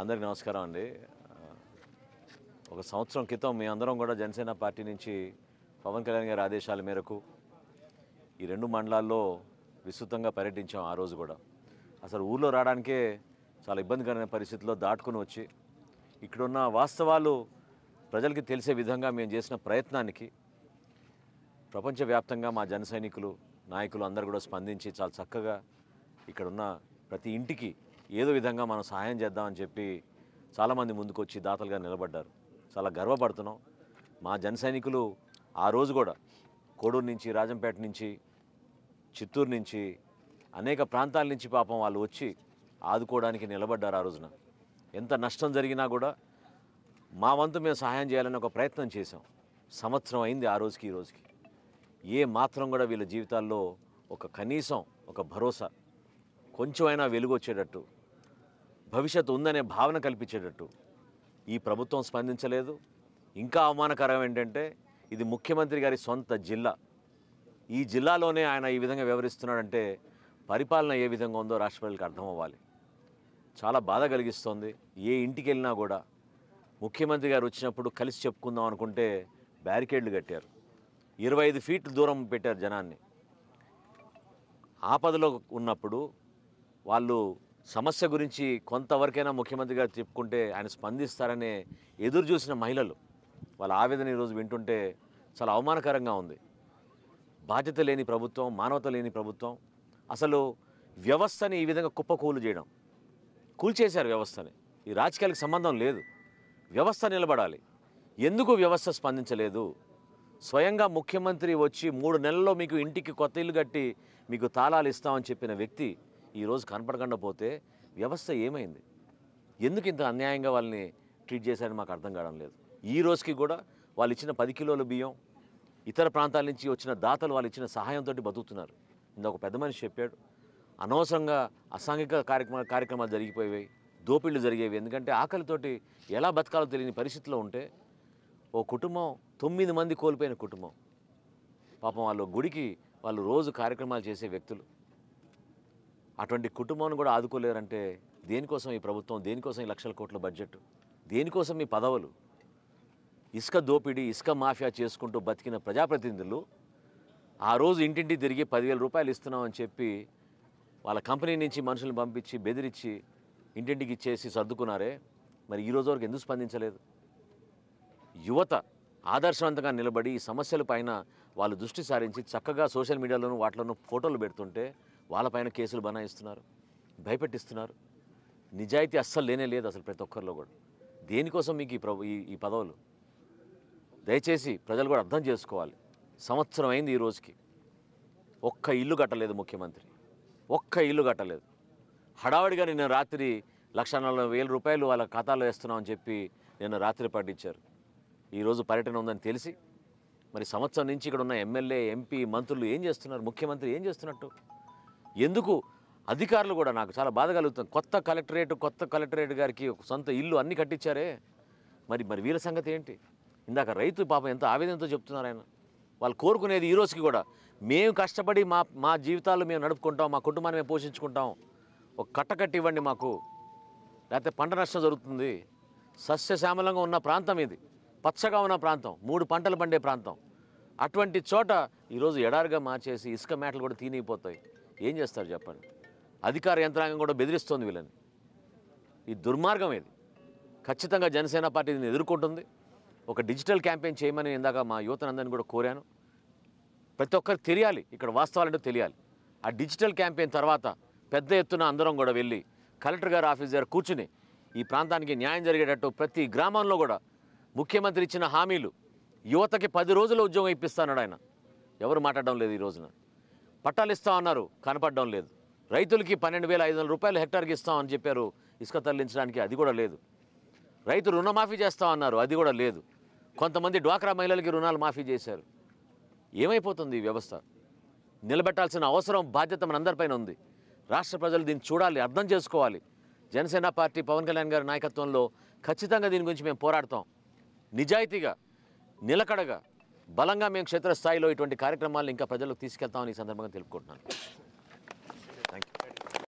అందరికి నమస్కారం అండి ఒక సంవత్సరం క్రితం మీ అందరం కూడా జనసేన పార్టీ నుంచి పవన్ కళ్యాణ్ గారి ఆదేశాల మేరకు ఈ రెండు మండలాల్లో విస్తృతంగా పర్యటించాం ఆ రోజు కూడా అసలు ఊళ్ళో రావడానికే చాలా ఇబ్బందికరమైన పరిస్థితుల్లో దాటుకుని వచ్చి ఇక్కడున్న వాస్తవాలు ప్రజలకి తెలిసే విధంగా మేము చేసిన ప్రయత్నానికి ప్రపంచవ్యాప్తంగా మా జన సైనికులు నాయకులు అందరు కూడా స్పందించి చాలా చక్కగా ఇక్కడున్న ప్రతి ఇంటికి ఏదో విధంగా మనం సహాయం చేద్దామని చెప్పి చాలామంది ముందుకు వచ్చి దాతలుగా నిలబడ్డారు చాలా గర్వపడుతున్నాం మా జన సైనికులు ఆ రోజు కూడా కోడూరు నుంచి రాజంపేట నుంచి చిత్తూరు నుంచి అనేక ప్రాంతాల నుంచి పాపం వాళ్ళు వచ్చి ఆదుకోవడానికి నిలబడ్డారు ఆ రోజున ఎంత నష్టం జరిగినా కూడా మా వంతు మేము సహాయం చేయాలని ఒక ప్రయత్నం చేశాం సంవత్సరం అయింది ఆ రోజుకి ఈ రోజుకి ఏ మాత్రం కూడా వీళ్ళ జీవితాల్లో ఒక కనీసం ఒక భరోసా కొంచెమైనా వెలుగు వచ్చేటట్టు భవిష్యత్తు ఉందనే భావన కల్పించేటట్టు ఈ ప్రభుత్వం స్పందించలేదు ఇంకా అవమానకరం ఏంటంటే ఇది ముఖ్యమంత్రి గారి సొంత జిల్లా ఈ జిల్లాలోనే ఆయన ఈ విధంగా వివరిస్తున్నాడంటే పరిపాలన ఏ విధంగా ఉందో రాష్ట్ర ప్రజలకు చాలా బాధ కలిగిస్తోంది ఏ ఇంటికి వెళ్ళినా కూడా ముఖ్యమంత్రి గారు వచ్చినప్పుడు కలిసి చెప్పుకుందాం అనుకుంటే బ్యారికేడ్లు కట్టారు ఇరవై ఐదు ఫీట్లు దూరం పెట్టారు జనాన్ని ఆపదలో ఉన్నప్పుడు వాళ్ళు సమస్య గురించి కొంతవరకైనా ముఖ్యమంత్రి గారు చెప్పుకుంటే ఆయన స్పందిస్తారనే ఎదురు చూసిన మహిళలు వాళ్ళ ఆవేదన ఈరోజు వింటుంటే చాలా అవమానకరంగా ఉంది బాధ్యత లేని ప్రభుత్వం మానవత లేని ప్రభుత్వం అసలు వ్యవస్థని ఈ విధంగా కుప్పకూలు చేయడం కూల్చేశారు వ్యవస్థని ఈ రాజకీయాలకు సంబంధం లేదు వ్యవస్థ నిలబడాలి ఎందుకు వ్యవస్థ స్పందించలేదు స్వయంగా ముఖ్యమంత్రి వచ్చి మూడు నెలల్లో మీకు ఇంటికి కొత్త ఇల్లు కట్టి మీకు తాళాలు ఇస్తామని చెప్పిన వ్యక్తి ఈరోజు కనపడకుండా పోతే వ్యవస్థ ఏమైంది ఎందుకు ఇంత అన్యాయంగా వాళ్ళని ట్రీట్ చేశారని మాకు అర్థం కావడం లేదు ఈ రోజుకి కూడా వాళ్ళు ఇచ్చిన పది కిలోల బియ్యం ఇతర ప్రాంతాల నుంచి వచ్చిన దాతలు వాళ్ళు ఇచ్చిన సహాయంతో బతుకుతున్నారు ఇందాక ఒక పెద్ద మనిషి చెప్పాడు అనవసరంగా అసాంఘిక కార్యక్రమ కార్యక్రమాలు జరిగిపోయేవి దోపిళ్ళు జరిగేవి ఎందుకంటే ఆకలితోటి ఎలా బతకాలో తెలియని పరిస్థితిలో ఉంటే ఓ కుటుంబం తొమ్మిది మంది కోల్పోయిన కుటుంబం పాపం వాళ్ళు గుడికి వాళ్ళు రోజు కార్యక్రమాలు చేసే వ్యక్తులు అటువంటి కుటుంబాన్ని కూడా ఆదుకోలేరంటే దేనికోసం ఈ ప్రభుత్వం దేనికోసం ఈ లక్షల కోట్ల బడ్జెట్ దేనికోసం ఈ పదవులు ఇసుక దోపిడీ ఇసుక మాఫియా చేసుకుంటూ బతికిన ప్రజాప్రతినిధులు ఆ రోజు ఇంటింటి తిరిగి పదివేల రూపాయలు ఇస్తున్నామని చెప్పి వాళ్ళ కంపెనీ నుంచి మనుషులను పంపించి బెదిరించి ఇంటింటికి ఇచ్చేసి సర్దుకున్నారే మరి ఈ రోజు వరకు ఎందుకు స్పందించలేదు యువత ఆదర్శవంతంగా నిలబడి ఈ సమస్యల పైన వాళ్ళు దృష్టి సారించి చక్కగా సోషల్ మీడియాలోనూ వాటిలోనూ ఫోటోలు పెడుతుంటే వాళ్ళపైన కేసులు బనాయిస్తున్నారు భయపెట్టిస్తున్నారు నిజాయితీ అస్సలు లేనే లేదు అసలు ప్రతి ఒక్కరిలో కూడా దేనికోసం మీకు ఈ ప్రభు ఈ పదవులు దయచేసి ప్రజలు కూడా అర్థం చేసుకోవాలి సంవత్సరం అయింది ఈ రోజుకి ఒక్క ఇల్లు కట్టలేదు ముఖ్యమంత్రి ఒక్క ఇల్లు కట్టలేదు హడావడిగా నిన్న రాత్రి లక్ష నలభై వేల రూపాయలు వాళ్ళ ఖాతాలో వేస్తున్నామని చెప్పి నిన్న రాత్రి పట్టించారు ఈరోజు పర్యటన ఉందని తెలిసి మరి సంవత్సరం నుంచి ఇక్కడ ఉన్న ఎమ్మెల్యే ఎంపీ మంత్రులు ఏం చేస్తున్నారు ముఖ్యమంత్రి ఏం చేస్తున్నట్టు ఎందుకు అధికారులు కూడా నాకు చాలా బాధ కలుగుతుంది కొత్త కలెక్టరేట్ కొత్త కలెక్టరేట్ గారికి సొంత ఇల్లు అన్ని కట్టించారే మరి మరి వీళ్ళ సంగతి ఏంటి ఇందాక రైతు పాపం ఎంత ఆవేదనతో చెప్తున్నారు ఆయన వాళ్ళు కోరుకునేది ఈ రోజుకి కూడా మేము కష్టపడి మా మా జీవితాలు మేము నడుపుకుంటాం మా కుటుంబాన్ని మేము పోషించుకుంటాం ఒక కట్ట కట్టి ఇవ్వండి మాకు లేకపోతే పంట నష్టం జరుగుతుంది సస్యశ్యామలంగా ఉన్న ప్రాంతం ఇది పచ్చగా ఉన్న ప్రాంతం మూడు పంటలు పండే ప్రాంతం అటువంటి చోట ఈరోజు ఎడారిగా మార్చేసి ఇసుక మేటలు కూడా తీనిపోతాయి ఏం చేస్తారు చెప్పండి అధికార యంత్రాంగం కూడా బెదిరిస్తోంది వీళ్ళని ఈ దుర్మార్గం ఇది ఖచ్చితంగా జనసేన పార్టీ దీన్ని ఎదుర్కొంటుంది ఒక డిజిటల్ క్యాంపెయిన్ చేయమని ఇందాక మా యువతనందరిని కూడా కోరాను ప్రతి ఒక్కరికి తెలియాలి ఇక్కడ వాస్తవాలంటే తెలియాలి ఆ డిజిటల్ క్యాంపెయిన్ తర్వాత పెద్ద ఎత్తున అందరం కూడా వెళ్ళి కలెక్టర్ గారు ఆఫీస్ దగ్గర కూర్చుని ఈ ప్రాంతానికి న్యాయం జరిగేటట్టు ప్రతి గ్రామంలో కూడా ముఖ్యమంత్రి ఇచ్చిన హామీలు యువతకి పది రోజుల ఉద్యోగం ఇప్పిస్తాడు ఆయన ఎవరు మాట్లాడడం లేదు ఈ రోజున పట్టాలు ఇస్తా అన్నారు కనపడడం లేదు రైతులకి పన్నెండు వేల ఐదు వందల రూపాయలు హెక్టార్కి ఇస్తామని చెప్పారు ఇసుక తరలించడానికి అది కూడా లేదు రైతు రుణమాఫీ చేస్తామన్నారు అది కూడా లేదు కొంతమంది డ్వాక్రా మహిళలకి రుణాలు మాఫీ చేశారు ఏమైపోతుంది ఈ వ్యవస్థ నిలబెట్టాల్సిన అవసరం బాధ్యత మనందరిపైన ఉంది రాష్ట్ర ప్రజలు దీన్ని చూడాలి అర్థం చేసుకోవాలి జనసేన పార్టీ పవన్ కళ్యాణ్ గారి నాయకత్వంలో ఖచ్చితంగా దీని గురించి మేము పోరాడతాం నిజాయితీగా నిలకడగా బలంగా మేము క్షేత్రస్థాయిలో ఇటువంటి కార్యక్రమాలను ఇంకా ప్రజలకు తీసుకెళ్తామని ఈ సందర్భంగా తెలుపుకుంటున్నాను